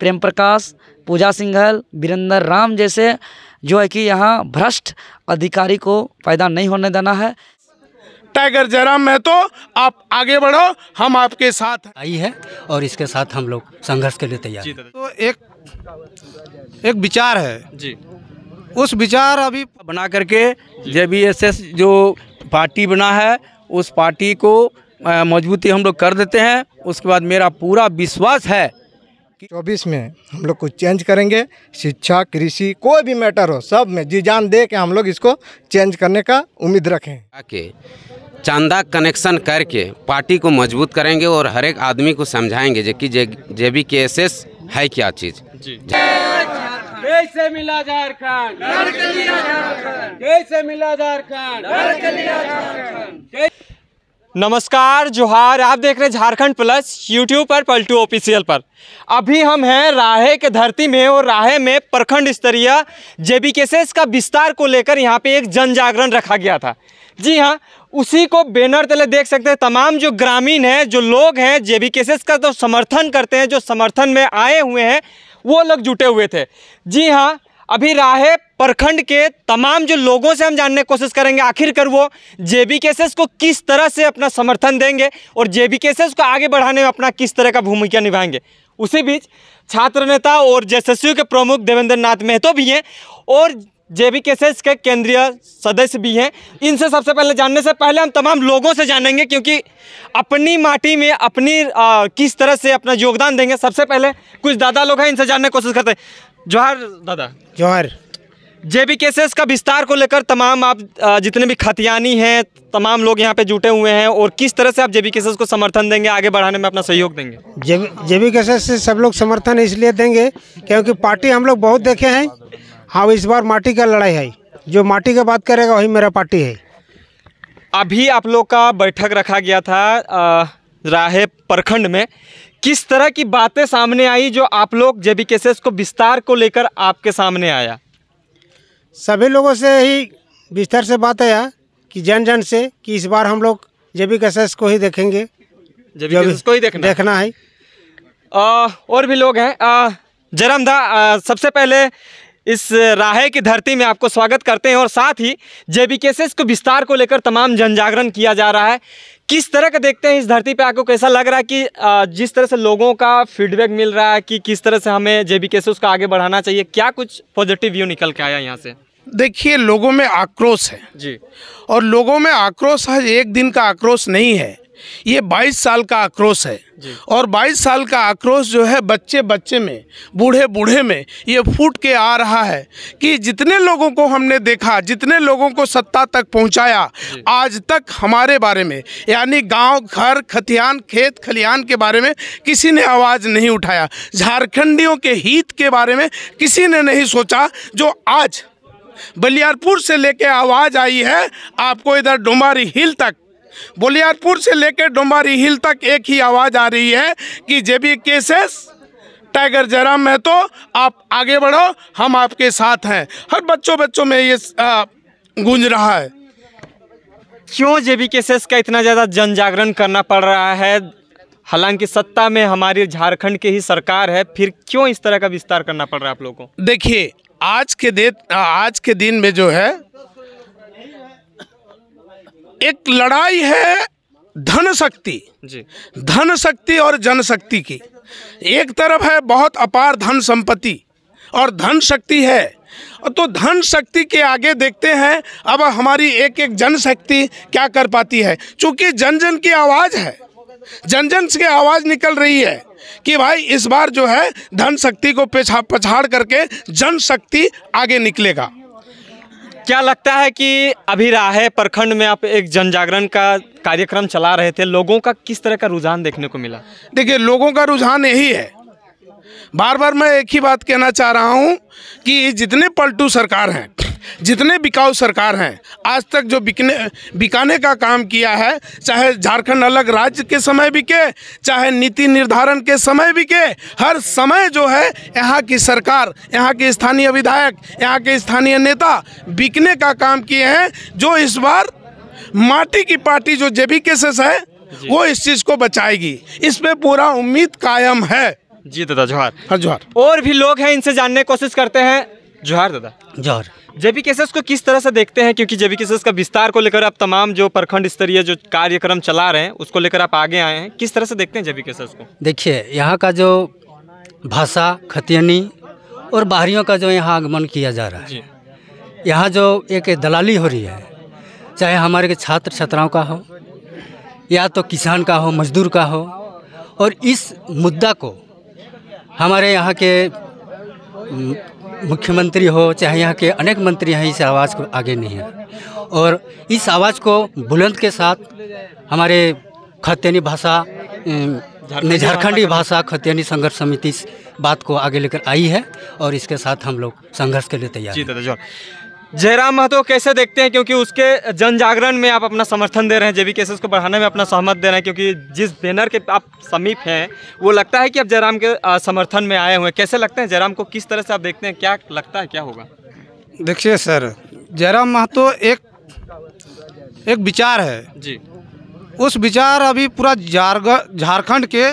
प्रेम प्रकाश पूजा सिंघल वीरेंद्र राम जैसे जो है कि यहाँ भ्रष्ट अधिकारी को पैदा नहीं होने देना है टाइगर जयराम महतो तो आप आगे बढ़ो हम आपके साथ आई है और इसके साथ हम लोग संघर्ष के लिए तैयार तो एक एक विचार है जी उस विचार अभी बना करके जे बी एस एस जो पार्टी बना है उस पार्टी को मजबूती हम लोग कर देते हैं उसके बाद मेरा पूरा विश्वास है चौबीस में हम लोग कुछ चेंज करेंगे शिक्षा कृषि कोई भी मैटर हो सब में जी जान दे के हम लोग इसको चेंज करने का उम्मीद रखें आके चांदा कनेक्शन करके पार्टी को मजबूत करेंगे और हर एक आदमी को समझाएंगे कि J, J B K S S है क्या चीज़ कैसे मिला झारखंड कैसे मिला झारखंड नमस्कार जोहार आप देख रहे हैं झारखंड प्लस यूट्यूब पर पलटू ऑफिशियल पर अभी हम हैं राहे के धरती में और राहे में प्रखंड स्तरीय जेबीकेसेस का विस्तार को लेकर यहाँ पे एक जन जागरण रखा गया था जी हाँ उसी को बैनर तले देख सकते हैं तमाम जो ग्रामीण हैं जो लोग हैं जेबीकेसेस का तो समर्थन करते हैं जो समर्थन में आए हुए हैं वो लोग जुटे हुए थे जी हाँ अभी राहे प्रखंड के तमाम जो लोगों से हम जानने की कोशिश करेंगे आखिरकार वो जे बी केसेस को किस तरह से अपना समर्थन देंगे और जे बी केसेस को आगे बढ़ाने में अपना किस तरह का भूमिका निभाएंगे उसी बीच छात्र नेता और जे के प्रमुख देवेंद्र नाथ महतो भी हैं और जे बी के केंद्रीय सदस्य भी हैं इनसे सबसे पहले जानने से पहले हम तमाम लोगों से जानेंगे क्योंकि अपनी माटी में अपनी आ, किस तरह से अपना योगदान देंगे सबसे पहले कुछ दादा लोग हैं इनसे जानने की कोशिश करते हैं जोहर दादा जोहर जेबीकेसीएस का विस्तार को लेकर तमाम आप जितने भी खतियानी हैं तमाम लोग यहाँ पे जुटे हुए हैं और किस तरह से आप जेबीकेसीएस को समर्थन देंगे आगे बढ़ाने में अपना सहयोग देंगे केसेस से सब लोग समर्थन इसलिए देंगे क्योंकि पार्टी हम लोग बहुत देखे हैं हाँ इस बार माटी का लड़ाई है जो माटी का बात करेगा वही मेरा पार्टी है अभी आप लोग का बैठक रखा गया था राहे प्रखंड में किस तरह की बातें सामने आई जो आप लोग जेबी केसेस को विस्तार को लेकर आपके सामने आया सभी लोगों से ही विस्तार से बात आया कि जन जन से कि इस बार हम लोग जेबी केसेस को ही देखेंगे जेबी केसेस को ही देखना देखना है आ, और भी लोग हैं जरमदा सबसे पहले इस राहे की धरती में आपको स्वागत करते हैं और साथ ही जेबी केसेस को विस्तार को लेकर तमाम जन जागरण किया जा रहा है किस तरह का देखते हैं इस धरती पे आपको कैसा लग रहा है कि जिस तरह से लोगों का फीडबैक मिल रहा है कि किस तरह से हमें जे बी उसका आगे बढ़ाना चाहिए क्या कुछ पॉजिटिव व्यू निकल के आया यहाँ से देखिए लोगों में आक्रोश है जी और लोगों में आक्रोश आज एक दिन का आक्रोश नहीं है ये 22 साल का आक्रोश है और 22 साल का आक्रोश जो है बच्चे बच्चे में बूढ़े बूढ़े में ये फूट के आ रहा है कि जितने लोगों को हमने देखा जितने लोगों को सत्ता तक पहुंचाया आज तक हमारे बारे में यानी गांव घर खतिहान खेत खलिहान के बारे में किसी ने आवाज़ नहीं उठाया झारखंडियों के हित के बारे में किसी ने नहीं सोचा जो आज बलियारपुर से लेके आवाज़ आई है आपको इधर डुमारी हिल तक बोलियारपुर से लेकर डोम्बारी हिल तक एक ही आवाज़ आ रही है कि J JB K S S tiger Jairam है तो आप आगे बढ़ो हम आपके साथ हैं हर बच्चों बच्चों में ये गूंज रहा है क्यों जे बी केसेस का इतना ज़्यादा जन जागरण करना पड़ रहा है हालांकि सत्ता में हमारी झारखंड की ही सरकार है फिर क्यों इस तरह का विस्तार करना पड़ रहा है आप लोगों को देखिए आज के दे आज के दिन में जो है एक लड़ाई है धन शक्ति धन शक्ति और जनशक्ति की एक तरफ है बहुत अपार धन संपत्ति और धन शक्ति है तो धन शक्ति के आगे देखते हैं अब हमारी एक एक जनशक्ति क्या कर पाती है चूंकि जन जन की आवाज़ है जन जन से आवाज़ निकल रही है कि भाई इस बार जो है धन शक्ति को पछाड़ करके जन शक्ति आगे निकलेगा क्या लगता है कि अभी राहे प्रखंड में आप एक जन जागरण का कार्यक्रम चला रहे थे लोगों का किस तरह का रुझान देखने को मिला देखिए लोगों का रुझान यही है बार बार मैं एक ही बात कहना चाह रहा हूँ कि जितने पलटू सरकार हैं जितने बिकाऊ सरकार हैं आज तक जो बिकने बिकाने का काम किया है चाहे झारखंड अलग राज्य के समय बिके चाहे नीति निर्धारण के समय बिके हर समय जो है यहाँ की सरकार यहाँ के स्थानीय विधायक यहाँ के स्थानीय नेता बिकने का काम किए हैं जो इस बार माटी की पार्टी जो जेबी केसेस है वो इस चीज़ को बचाएगी इस पे पूरा उम्मीद कायम है जी दादा जोहर हर हाँ, जोहर और भी लोग हैं इनसे जानने की कोशिश करते हैं जोहर दादा जोहर जेबी केसेस को किस तरह से देखते हैं क्योंकि जेबी केसेस का विस्तार को लेकर आप तमाम जो प्रखंड स्तरीय जो कार्यक्रम चला रहे हैं उसको लेकर आप आगे आए हैं किस तरह से देखते हैं जेबी केसेस को देखिए यहाँ का जो भाषा खतियनी और बाहरियों का जो यहाँ आगमन किया जा रहा है यहाँ जो एक दलाली हो रही है चाहे हमारे के छात्र छात्राओं का हो या तो किसान का हो मजदूर का हो और इस मुद्दा को हमारे यहाँ के मुख्यमंत्री हो चाहे यहाँ के अनेक मंत्री हैं इस आवाज़ को आगे नहीं है और इस आवाज़ को बुलंद के साथ हमारे खतेनी भाषा ने झारखंडी भाषा खतियानी संघर्ष समिति इस बात को आगे लेकर आई है और इसके साथ हम लोग संघर्ष के लिए तैयार जी जयराम महतो कैसे देखते हैं क्योंकि उसके जन जागरण में आप अपना समर्थन दे रहे हैं जेबी केसेस को बढ़ाने में अपना सहमत दे रहे हैं क्योंकि जिस बैनर के आप समीप हैं वो लगता है कि आप जयराम के समर्थन में आए हुए हैं कैसे लगते हैं जयराम को किस तरह से आप देखते हैं क्या लगता है क्या होगा देखिए सर जयराम महतो एक एक विचार है जी उस विचार अभी पूरा झारखंड के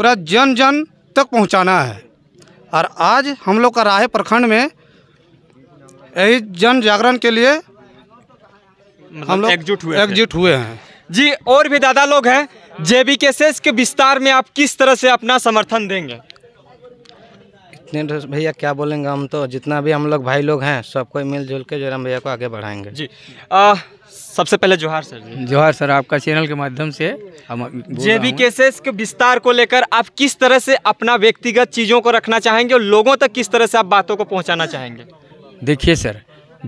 पूरा जन जन तक पहुँचाना है और आज हम लोग का राय प्रखंड में यही जन जागरण के लिए मतलब हम लोग एकजुट हुए एकजुट हुए हैं जी और भी दादा लोग हैं जेबीके सेस के विस्तार में आप किस तरह से अपना समर्थन देंगे इतने तो भैया क्या बोलेंगे हम तो जितना भी हम लोग भाई लोग हैं सबको मिलजुल के जयराम भैया को आगे बढ़ाएंगे जी आ, सबसे पहले जोहार सर जोहार सर आपका चैनल के माध्यम से हम जे बी केसेस के विस्तार को लेकर आप किस तरह से अपना व्यक्तिगत चीज़ों को रखना चाहेंगे और लोगों तक किस तरह से आप बातों को पहुँचाना चाहेंगे देखिए sir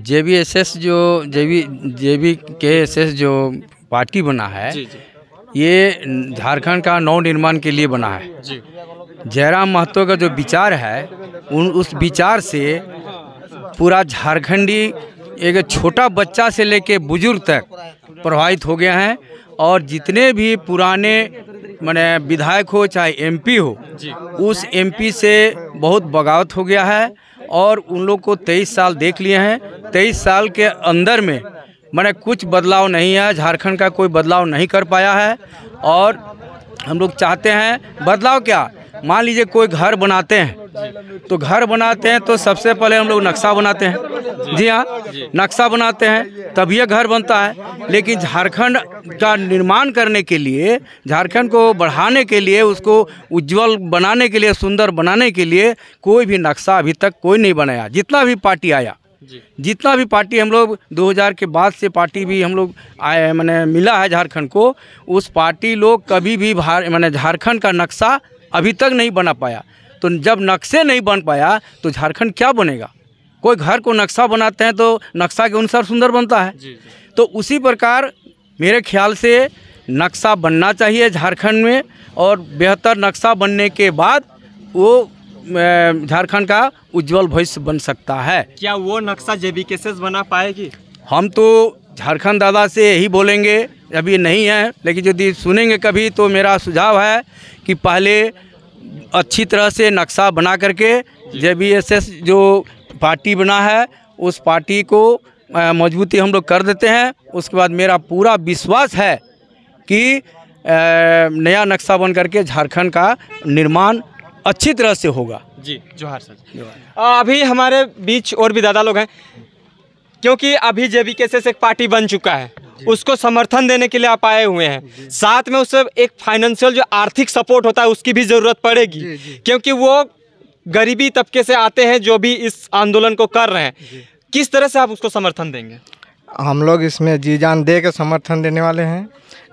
J B S S जो J B J B K S S जो पार्टी बना है जी, जी। ये झारखंड का नव निर्माण के लिए बना है जयराम महतो का जो विचार है उन उस विचार से पूरा झारखंडी एक छोटा बच्चा से लेके बुजुर्ग तक प्रभावित हो गया है और जितने भी पुराने मैंने विधायक हो चाहे एमपी हो उस एमपी से बहुत बगावत हो गया है और उन लोग को तेईस साल देख लिए हैं तेईस साल के अंदर में मैंने कुछ बदलाव नहीं है झारखंड का कोई बदलाव नहीं कर पाया है और हम लोग चाहते हैं बदलाव क्या मान लीजिए कोई घर बनाते हैं तो घर बनाते हैं तो सबसे पहले हम लोग नक्शा बनाते हैं जी हाँ नक्शा बनाते हैं तब ये घर बनता है लेकिन झारखंड का निर्माण करने के लिए झारखंड को बढ़ाने के लिए उसको उज्जवल बनाने के लिए सुंदर बनाने के लिए कोई भी नक्शा अभी तक कोई नहीं बनाया जितना भी पार्टी आया जितना भी पार्टी हम लोग 2000 के बाद से पार्टी भी हम लोग आए मैंने मिला है झारखंड को उस पार्टी लोग कभी भी मैंने झारखंड का नक्शा अभी तक नहीं बना पाया तो जब नक्शे नहीं बन पाया तो झारखंड क्या बनेगा कोई घर को नक्शा बनाते हैं तो नक्शा के अनुसार सुंदर बनता है जी, जी। तो उसी प्रकार मेरे ख्याल से नक्शा बनना चाहिए झारखंड में और बेहतर नक्शा बनने के बाद वो झारखंड का उज्जवल भविष्य बन सकता है क्या वो नक्शा जेबी केसेस बना पाएगी हम तो झारखंड दादा से यही बोलेंगे अभी नहीं है लेकिन यदि सुनेंगे कभी तो मेरा सुझाव है कि पहले अच्छी तरह से नक्शा बना करके जे बी एस एस जो पार्टी बना है उस पार्टी को मजबूती हम लोग कर देते हैं उसके बाद मेरा पूरा विश्वास है कि नया नक्शा बन करके झारखंड का निर्माण अच्छी तरह से होगा जी जोहार सर अभी हमारे बीच और भी दादा लोग हैं क्योंकि अभी जेबीके से एक पार्टी बन चुका है उसको समर्थन देने के लिए आप आए हुए हैं साथ में उसे एक फाइनेंशियल जो आर्थिक सपोर्ट होता है उसकी भी ज़रूरत पड़ेगी क्योंकि वो गरीबी तबके से आते हैं जो भी इस आंदोलन को कर रहे हैं किस तरह से आप उसको समर्थन देंगे हम लोग इसमें जी जान दे के समर्थन देने वाले हैं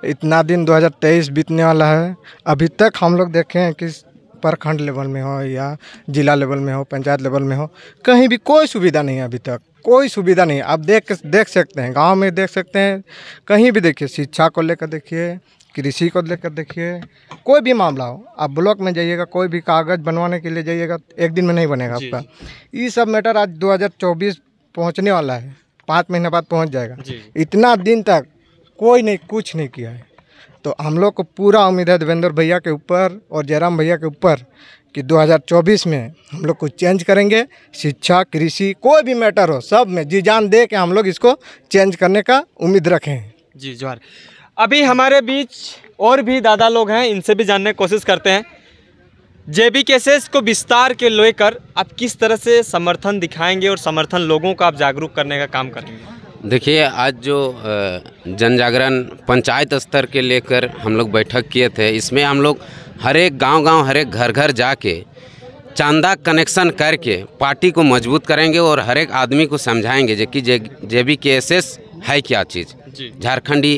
इतना दिन 2023 बीतने वाला है अभी तक हम लोग देखे हैं कि प्रखंड लेवल में हो या जिला लेवल में हो पंचायत लेवल में हो कहीं भी कोई सुविधा नहीं है अभी तक कोई सुविधा नहीं आप देख देख सकते हैं गांव में देख सकते हैं कहीं भी देखिए शिक्षा को लेकर देखिए कृषि को लेकर देखिए कोई भी मामला हो आप ब्लॉक में जाइएगा कोई भी कागज़ बनवाने के लिए जाइएगा एक दिन में नहीं बनेगा आपका ये सब मैटर आज 2024 पहुंचने वाला है पाँच महीने बाद पहुंच जाएगा इतना दिन तक कोई नहीं कुछ नहीं किया है तो हम लोग को पूरा उम्मीद है देवेंद्र भैया के ऊपर और जयराम भैया के ऊपर कि 2024 में हम लोग कुछ चेंज करेंगे शिक्षा कृषि कोई भी मैटर हो सब में जी जान दे के हम लोग इसको चेंज करने का उम्मीद रखें जी जवाहर अभी हमारे बीच और भी दादा लोग हैं इनसे भी जानने की कोशिश करते हैं जेबी केसेस को विस्तार के लेकर आप किस तरह से समर्थन दिखाएंगे और समर्थन लोगों को आप जागरूक करने का काम करेंगे देखिए आज जो जन जागरण पंचायत स्तर के लेकर हम लोग बैठक किए थे इसमें हम लोग हर एक गांव गांव हर एक घर घर जाके चांदा कनेक्शन करके पार्टी को मजबूत करेंगे और हर एक आदमी को समझाएंगे जे कि J J B K S S है क्या चीज़ झारखंडी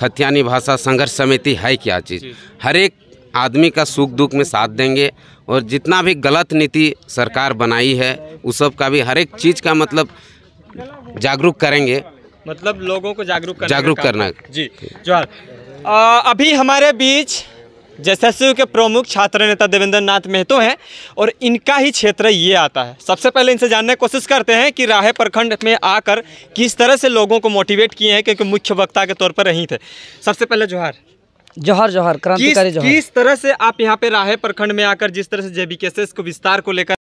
खतियानी भाषा संघर्ष समिति है क्या चीज़ हर एक आदमी का सुख दुख में साथ देंगे और जितना भी गलत नीति सरकार बनाई है उस सब का भी हर एक चीज़ का मतलब जागरूक करेंगे मतलब लोगों को जागरूक जागरूक करना जी जोहर अभी हमारे बीच जैसे के प्रमुख छात्र नेता देवेंद्र नाथ महतो हैं और इनका ही क्षेत्र ये आता है सबसे पहले इनसे जानने की कोशिश करते हैं कि राहे प्रखंड में आकर किस तरह से लोगों को मोटिवेट किए हैं क्योंकि मुख्य वक्ता के तौर पर रही थे सबसे पहले जोहार जोहर जोहर क्रांतिकारी जोहर किस तरह से आप यहाँ पे राहे प्रखंड में आकर जिस तरह से जेबी को विस्तार को लेकर